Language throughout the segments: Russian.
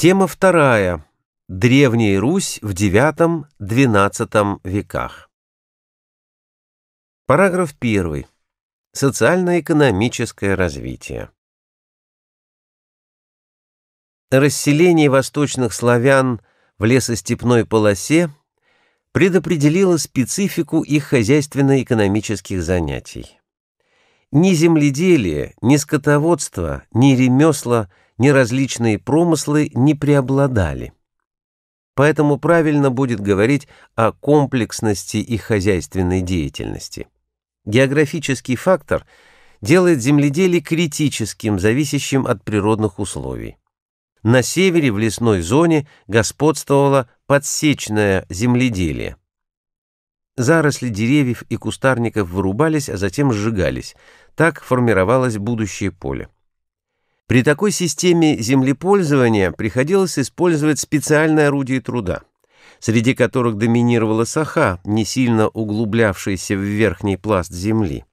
Тема вторая. Древняя Русь в IX-XII веках. Параграф 1. Социально-экономическое развитие. Расселение восточных славян в лесостепной полосе предопределило специфику их хозяйственно-экономических занятий. Ни земледелие, ни скотоводство, ни ремесла – Неразличные промыслы не преобладали. Поэтому правильно будет говорить о комплексности и хозяйственной деятельности. Географический фактор делает земледелие критическим, зависящим от природных условий. На севере в лесной зоне господствовало подсечное земледелие. Заросли деревьев и кустарников вырубались, а затем сжигались. Так формировалось будущее поле. При такой системе землепользования приходилось использовать специальные орудия труда, среди которых доминировала саха, не сильно углублявшаяся в верхний пласт земли.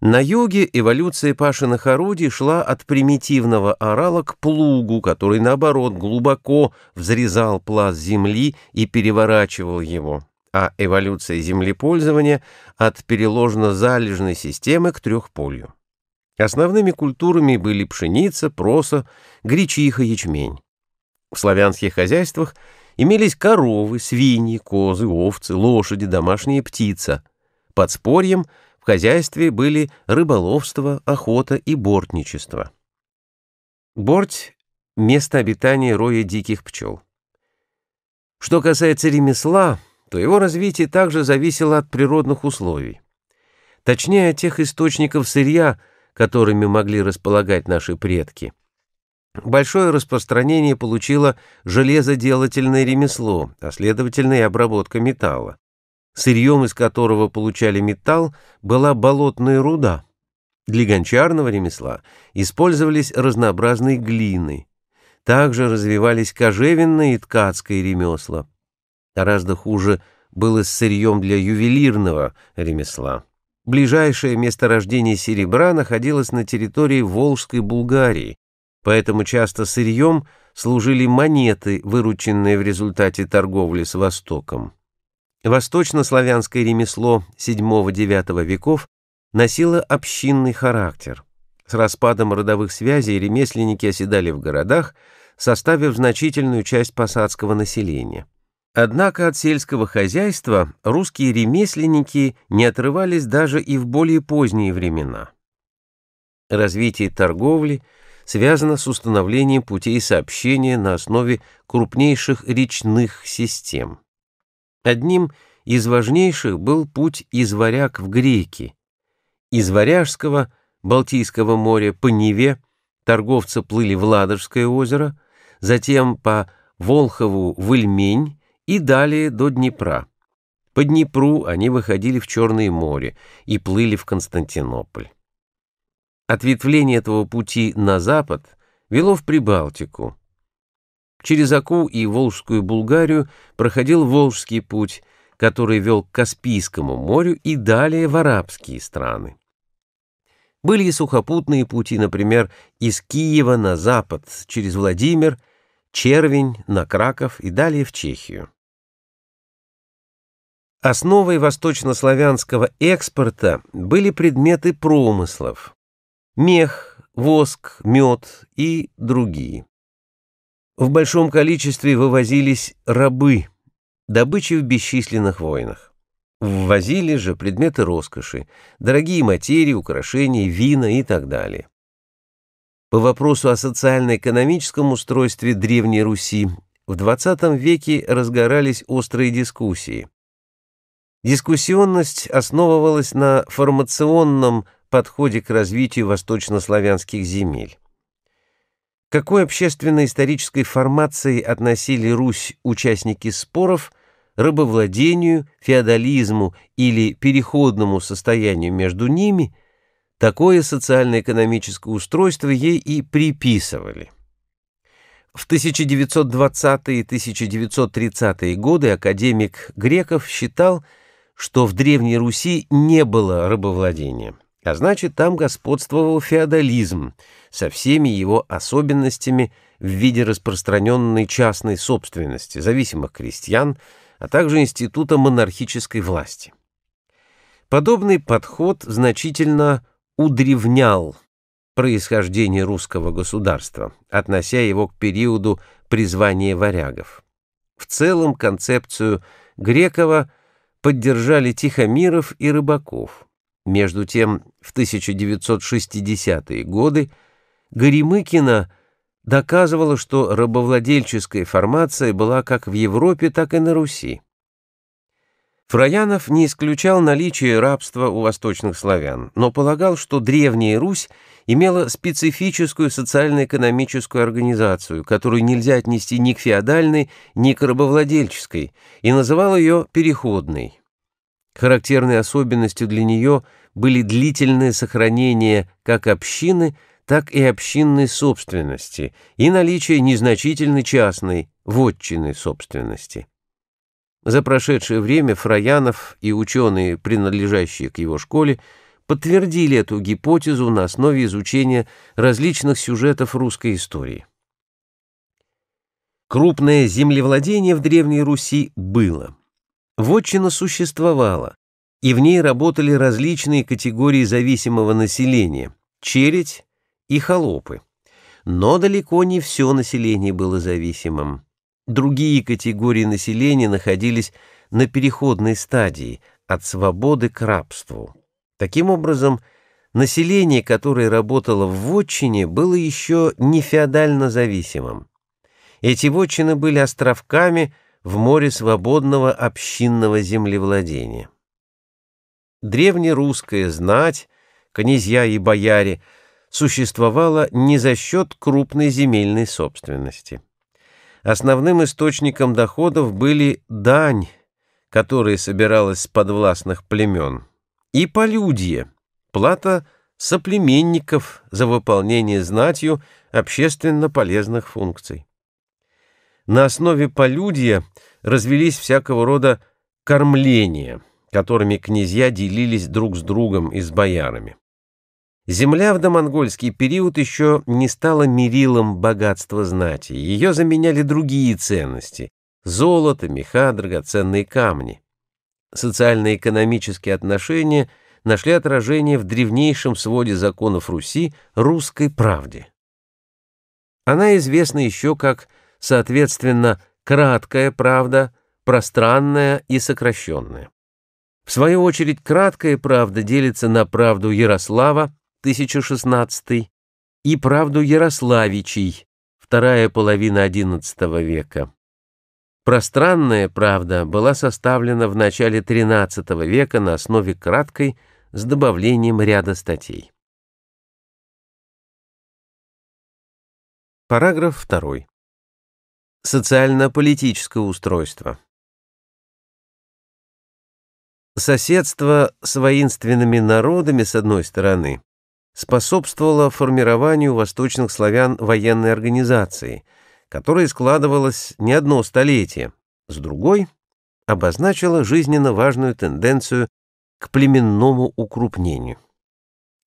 На юге эволюция пашиных орудий шла от примитивного орала к плугу, который, наоборот, глубоко взрезал пласт земли и переворачивал его, а эволюция землепользования от переложно-залежной системы к трехполью. Основными культурами были пшеница, проса, гречиха, ячмень. В славянских хозяйствах имелись коровы, свиньи, козы, овцы, лошади, домашняя птица. Подспорьем в хозяйстве были рыболовство, охота и бортничество. Борть — место обитания роя диких пчел. Что касается ремесла, то его развитие также зависело от природных условий. Точнее, от тех источников сырья, которыми могли располагать наши предки. Большое распространение получило железоделательное ремесло, а следовательно и обработка металла. Сырьем, из которого получали металл, была болотная руда. Для гончарного ремесла использовались разнообразные глины. Также развивались кожевенное и ткацкое ремесла. Гораздо хуже было с сырьем для ювелирного ремесла. Ближайшее месторождение серебра находилось на территории Волжской Булгарии, поэтому часто сырьем служили монеты, вырученные в результате торговли с Востоком. Восточнославянское ремесло VII-IX веков носило общинный характер. С распадом родовых связей ремесленники оседали в городах, составив значительную часть посадского населения. Однако от сельского хозяйства русские ремесленники не отрывались даже и в более поздние времена. Развитие торговли связано с установлением путей сообщения на основе крупнейших речных систем. Одним из важнейших был путь из Варяг в Греки, из Варяжского, Балтийского моря по Неве, торговцы плыли в Ладожское озеро, затем по Волхову в Ильмень, и далее до Днепра. По Днепру они выходили в Черное море и плыли в Константинополь. Ответвление этого пути на запад вело в Прибалтику. Через Аку и Волжскую Булгарию проходил Волжский путь, который вел к Каспийскому морю и далее в арабские страны. Были и сухопутные пути, например, из Киева на запад, через Владимир, Червень, на Краков и далее в Чехию. Основой восточнославянского экспорта были предметы промыслов – мех, воск, мед и другие. В большом количестве вывозились рабы, добычи в бесчисленных войнах. Ввозили же предметы роскоши, дорогие материи, украшения, вина и так далее. По вопросу о социально-экономическом устройстве Древней Руси в XX веке разгорались острые дискуссии – Дискуссионность основывалась на формационном подходе к развитию восточнославянских земель. К какой общественно-исторической формации относили Русь участники споров рабовладению, феодализму или переходному состоянию между ними, такое социально-экономическое устройство ей и приписывали. В 1920-1930-е годы академик Греков считал, что что в Древней Руси не было рабовладения, а значит, там господствовал феодализм со всеми его особенностями в виде распространенной частной собственности, зависимых крестьян, а также института монархической власти. Подобный подход значительно удревнял происхождение русского государства, относя его к периоду призвания варягов. В целом концепцию Грекова – поддержали Тихомиров и Рыбаков. Между тем, в 1960-е годы Горемыкина доказывала, что рабовладельческая формация была как в Европе, так и на Руси. Фраянов не исключал наличие рабства у восточных славян, но полагал, что Древняя Русь имела специфическую социально-экономическую организацию, которую нельзя отнести ни к феодальной, ни к рабовладельческой, и называл ее «переходной». Характерной особенностью для нее были длительное сохранение как общины, так и общинной собственности и наличие незначительной частной, вотчинной собственности. За прошедшее время Фраянов и ученые, принадлежащие к его школе, подтвердили эту гипотезу на основе изучения различных сюжетов русской истории. Крупное землевладение в Древней Руси было. Вотчина существовала, и в ней работали различные категории зависимого населения – чередь и холопы. Но далеко не все население было зависимым. Другие категории населения находились на переходной стадии от свободы к рабству. Таким образом, население, которое работало в вотчине, было еще не феодально зависимым. Эти вотчины были островками в море свободного общинного землевладения. Древнерусская знать, князья и бояре, существовала не за счет крупной земельной собственности. Основным источником доходов были дань, которая собиралась с подвластных племен, и полюдье, плата соплеменников за выполнение знатью общественно полезных функций. На основе полюдья развелись всякого рода кормления, которыми князья делились друг с другом и с боярами. Земля в домонгольский период еще не стала мерилом богатства знати. Ее заменяли другие ценности – золото, меха, драгоценные камни. Социально-экономические отношения нашли отражение в древнейшем своде законов Руси «Русской правде». Она известна еще как, соответственно, краткая правда, пространная и сокращенная. В свою очередь, краткая правда делится на правду Ярослава, 1016 и «Правду Ярославичей» вторая половина XI века. Пространная правда была составлена в начале XIII века на основе краткой с добавлением ряда статей. Параграф 2. Социально-политическое устройство. Соседство с воинственными народами, с одной стороны, способствовала формированию восточных славян военной организации, которая складывалась не одно столетие, с другой обозначила жизненно важную тенденцию к племенному укрупнению.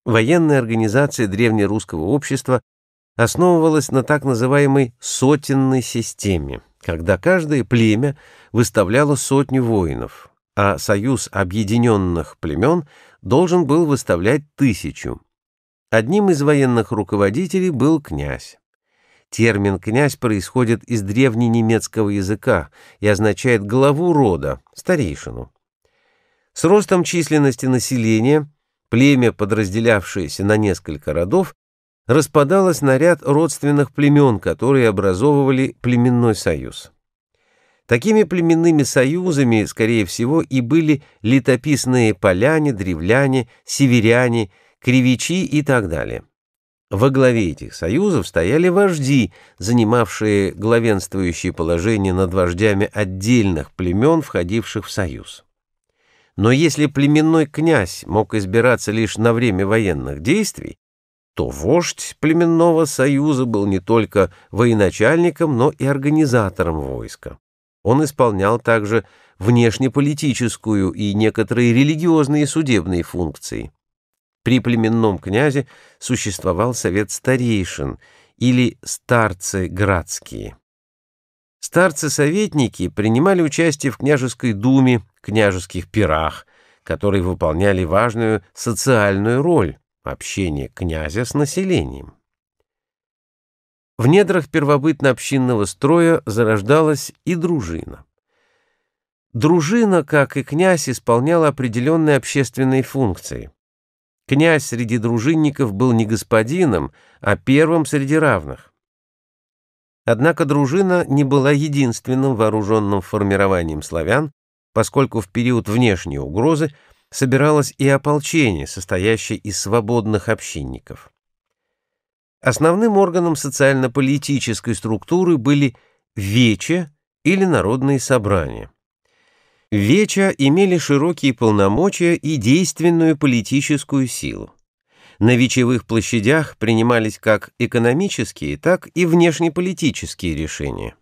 Военная организация древнерусского общества основывалась на так называемой «сотенной системе», когда каждое племя выставляло сотню воинов, а союз объединенных племен должен был выставлять тысячу, Одним из военных руководителей был князь. Термин «князь» происходит из древненемецкого языка и означает главу рода, старейшину. С ростом численности населения племя, подразделявшееся на несколько родов, распадалось на ряд родственных племен, которые образовывали племенной союз. Такими племенными союзами, скорее всего, и были летописные поляне, древляне, северяне – кривичи и так далее. Во главе этих союзов стояли вожди, занимавшие главенствующие положения над вождями отдельных племен, входивших в союз. Но если племенной князь мог избираться лишь на время военных действий, то вождь племенного союза был не только военачальником, но и организатором войска. Он исполнял также внешнеполитическую и некоторые религиозные судебные функции – при племенном князе существовал совет старейшин или старцы градские. Старцы-советники принимали участие в княжеской думе, княжеских пирах, которые выполняли важную социальную роль общения князя с населением. В недрах первобытно-общинного строя зарождалась и дружина. Дружина, как и князь, исполняла определенные общественные функции – Князь среди дружинников был не господином, а первым среди равных. Однако дружина не была единственным вооруженным формированием славян, поскольку в период внешней угрозы собиралось и ополчение, состоящее из свободных общинников. Основным органом социально-политической структуры были вече или народные собрания. Веча имели широкие полномочия и действенную политическую силу. На вечевых площадях принимались как экономические, так и внешнеполитические решения.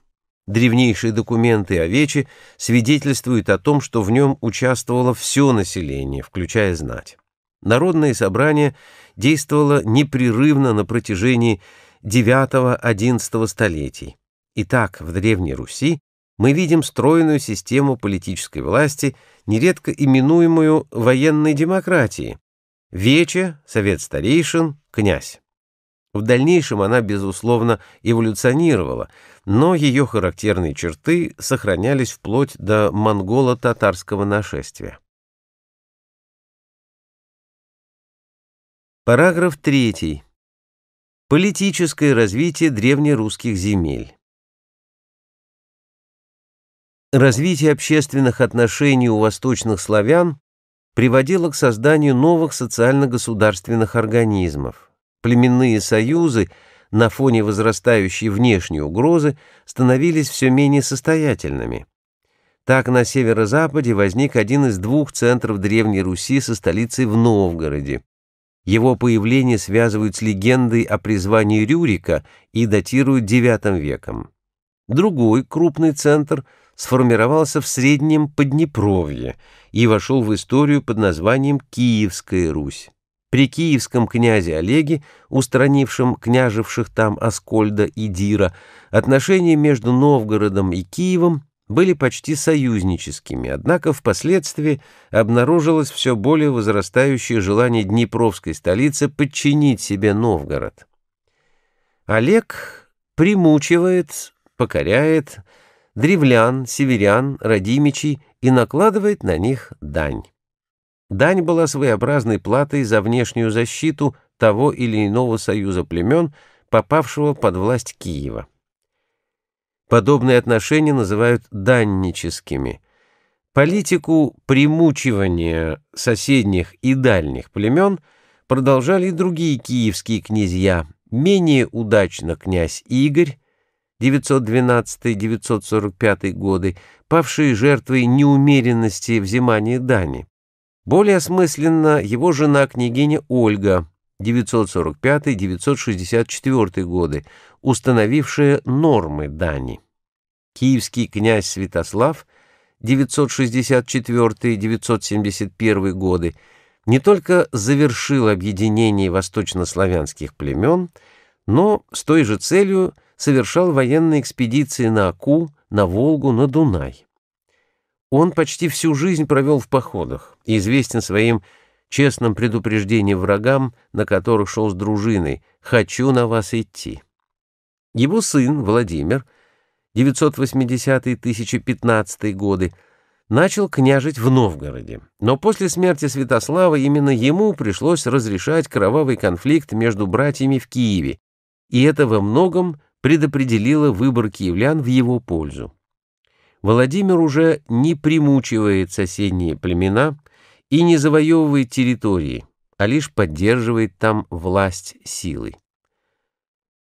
Древнейшие документы о Вече свидетельствуют о том, что в нем участвовало все население, включая знать. Народное собрание действовало непрерывно на протяжении IX-XI столетий. Итак, в Древней Руси мы видим стройную систему политической власти, нередко именуемую военной демократией. Вече, совет старейшин, князь. В дальнейшем она, безусловно, эволюционировала, но ее характерные черты сохранялись вплоть до монголо-татарского нашествия. Параграф 3. Политическое развитие древнерусских земель. Развитие общественных отношений у восточных славян приводило к созданию новых социально-государственных организмов. Племенные союзы на фоне возрастающей внешней угрозы становились все менее состоятельными. Так на северо-западе возник один из двух центров Древней Руси со столицей в Новгороде. Его появление связывают с легендой о призвании Рюрика и датируют IX веком. Другой крупный центр – сформировался в Среднем Поднепровье и вошел в историю под названием Киевская Русь. При киевском князе Олеге, устранившем княживших там Аскольда и Дира, отношения между Новгородом и Киевом были почти союзническими, однако впоследствии обнаружилось все более возрастающее желание Днепровской столицы подчинить себе Новгород. Олег примучивает, покоряет, древлян, северян, радимичей и накладывает на них дань. Дань была своеобразной платой за внешнюю защиту того или иного союза племен, попавшего под власть Киева. Подобные отношения называют данническими. Политику примучивания соседних и дальних племен продолжали и другие киевские князья, менее удачно князь Игорь, 912-945 годы, павшие жертвой неумеренности взимания дани. Более осмысленно его жена княгиня Ольга, 945-964 годы, установившая нормы дани. Киевский князь Святослав, 964-971 годы, не только завершил объединение восточнославянских племен, но с той же целью – совершал военные экспедиции на Аку, на Волгу, на Дунай. Он почти всю жизнь провел в походах и известен своим честным предупреждением врагам, на которых шел с дружиной «Хочу на вас идти». Его сын, Владимир, 980-1015 годы, начал княжить в Новгороде. Но после смерти Святослава именно ему пришлось разрешать кровавый конфликт между братьями в Киеве, и это во многом предопределила выбор киевлян в его пользу. Владимир уже не примучивает соседние племена и не завоевывает территории, а лишь поддерживает там власть силой.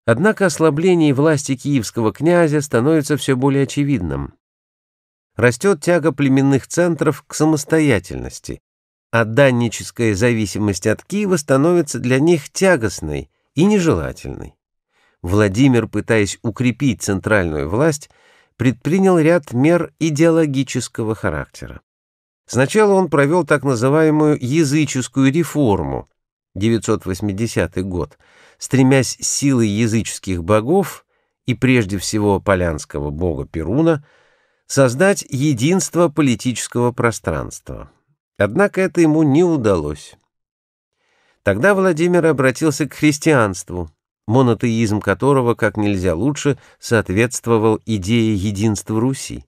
Однако ослабление власти киевского князя становится все более очевидным. Растет тяга племенных центров к самостоятельности, а данническая зависимость от Киева становится для них тягостной и нежелательной. Владимир, пытаясь укрепить центральную власть, предпринял ряд мер идеологического характера. Сначала он провел так называемую языческую реформу, 980 год, стремясь силой языческих богов и прежде всего полянского бога Перуна создать единство политического пространства. Однако это ему не удалось. Тогда Владимир обратился к христианству, монотеизм которого как нельзя лучше соответствовал идее единства Руси.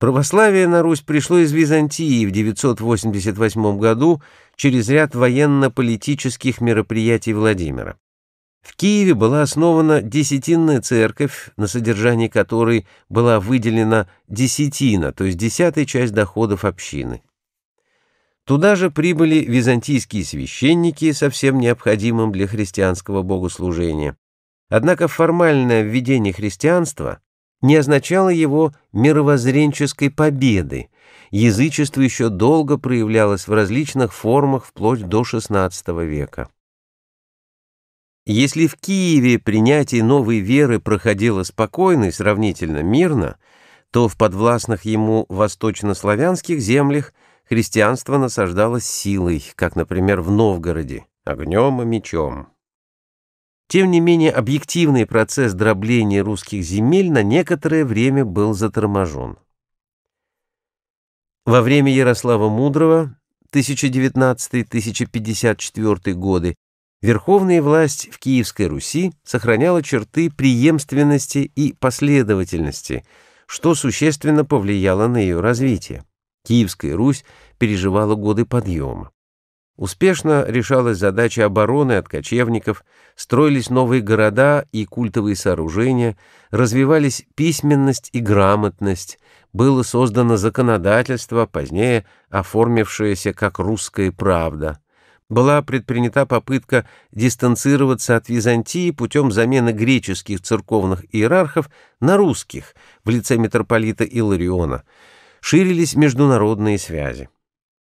Православие на Русь пришло из Византии в 988 году через ряд военно-политических мероприятий Владимира. В Киеве была основана Десятинная церковь, на содержании которой была выделена десятина, то есть десятая часть доходов общины. Туда же прибыли византийские священники со всем необходимым для христианского богослужения. Однако формальное введение христианства не означало его мировоззренческой победы. Язычество еще долго проявлялось в различных формах вплоть до XVI века. Если в Киеве принятие новой веры проходило спокойно и сравнительно мирно, то в подвластных ему восточнославянских землях христианство насаждалось силой, как, например, в Новгороде, огнем и мечом. Тем не менее, объективный процесс дробления русских земель на некоторое время был заторможен. Во время Ярослава Мудрого 1019-1054 годы верховная власть в Киевской Руси сохраняла черты преемственности и последовательности, что существенно повлияло на ее развитие. Киевская Русь переживала годы подъема. Успешно решалась задача обороны от кочевников, строились новые города и культовые сооружения, развивались письменность и грамотность, было создано законодательство, позднее оформившееся как «русская правда». Была предпринята попытка дистанцироваться от Византии путем замены греческих церковных иерархов на русских в лице митрополита Илариона – ширились международные связи.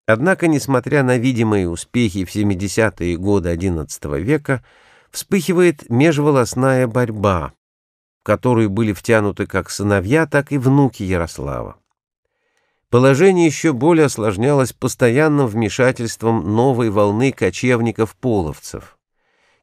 Однако, несмотря на видимые успехи в 70-е годы XI века, вспыхивает межволосная борьба, в которую были втянуты как сыновья, так и внуки Ярослава. Положение еще более осложнялось постоянным вмешательством новой волны кочевников-половцев.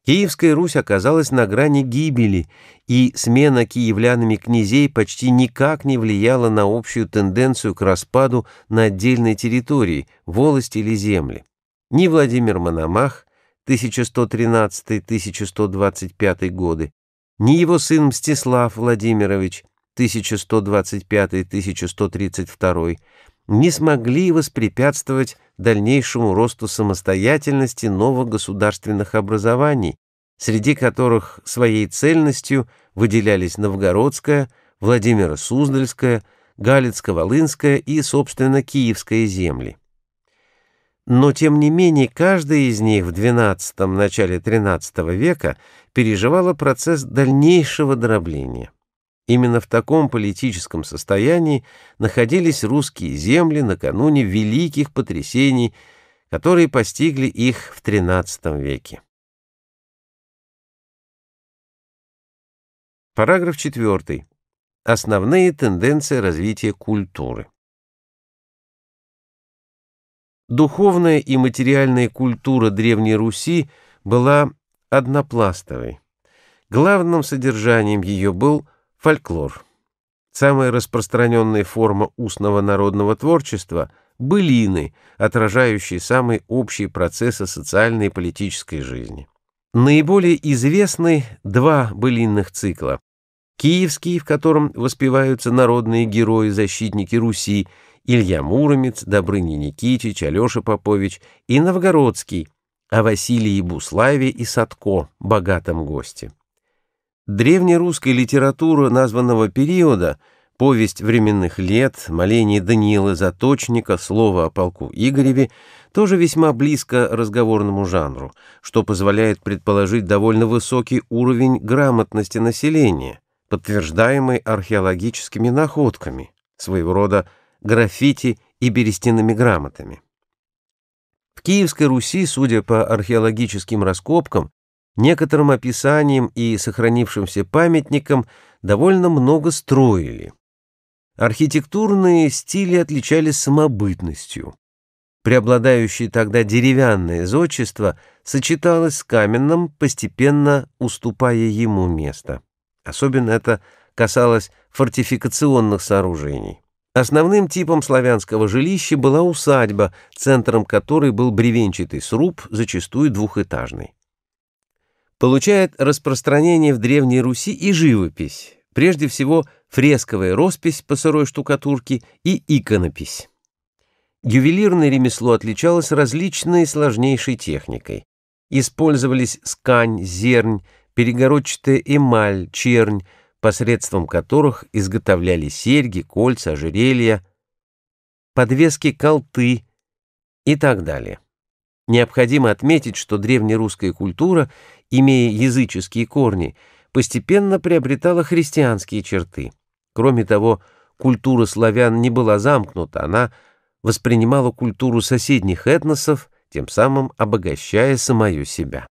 Киевская Русь оказалась на грани гибели, и смена киевлянами князей почти никак не влияла на общую тенденцию к распаду на отдельной территории, волости или земли. Ни Владимир Мономах 1113-1125 годы, ни его сын Мстислав Владимирович 1125-1132 не смогли воспрепятствовать дальнейшему росту самостоятельности новых государственных образований, среди которых своей цельностью выделялись Новгородская, Владимиро-Суздальская, Галицко-Волынская и, собственно, Киевская земли. Но, тем не менее, каждая из них в XII – начале XIII века переживала процесс дальнейшего дробления. Именно в таком политическом состоянии находились русские земли накануне великих потрясений, которые постигли их в XIII веке. Параграф 4. Основные тенденции развития культуры. Духовная и материальная культура Древней Руси была однопластовой. Главным содержанием ее был – Фольклор. Самая распространенная форма устного народного творчества — былины, отражающие самые общие процессы социальной и политической жизни. Наиболее известны два былинных цикла. Киевский, в котором воспеваются народные герои-защитники Руси, Илья Муромец, Добрыня Никитич, Алеша Попович и Новгородский, о Василии Буславе и Садко, богатом госте. Древнерусская литература названного периода, повесть временных лет, моление Даниила Заточника, слово о полку Игореве, тоже весьма близко разговорному жанру, что позволяет предположить довольно высокий уровень грамотности населения, подтверждаемый археологическими находками, своего рода граффити и берестяными грамотами. В Киевской Руси, судя по археологическим раскопкам, Некоторым описаниям и сохранившимся памятникам довольно много строили. Архитектурные стили отличались самобытностью. Преобладающее тогда деревянное зодчество сочеталось с каменным, постепенно уступая ему место. Особенно это касалось фортификационных сооружений. Основным типом славянского жилища была усадьба, центром которой был бревенчатый сруб, зачастую двухэтажный получает распространение в Древней Руси и живопись, прежде всего фресковая роспись по сырой штукатурке и иконопись. Ювелирное ремесло отличалось различной сложнейшей техникой. Использовались скань, зернь, перегородчатая эмаль, чернь, посредством которых изготовляли серьги, кольца, ожерелья, подвески колты и так далее. Необходимо отметить, что древнерусская культура имея языческие корни, постепенно приобретала христианские черты. Кроме того, культура славян не была замкнута, она воспринимала культуру соседних этносов, тем самым обогащая самую себя.